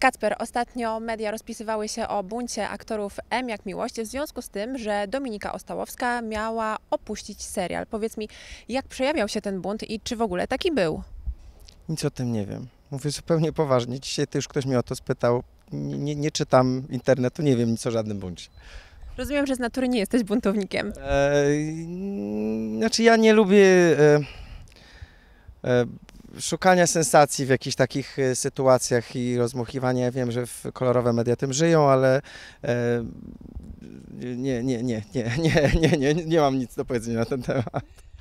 Kacper, ostatnio media rozpisywały się o buncie aktorów M jak miłość w związku z tym, że Dominika Ostałowska miała opuścić serial. Powiedz mi, jak przejawiał się ten bunt i czy w ogóle taki był? Nic o tym nie wiem. Mówię zupełnie poważnie. Dzisiaj ty już ktoś mnie o to spytał. Nie, nie czytam internetu, nie wiem nic o żadnym buncie. Rozumiem, że z natury nie jesteś buntownikiem. E, znaczy ja nie lubię... e, e szukania sensacji w jakichś takich e, sytuacjach i rozmuchiwania. Ja wiem, że kolorowe media tym żyją, ale e, nie, nie, nie, nie, nie, nie, nie, nie mam nic do powiedzenia na ten temat.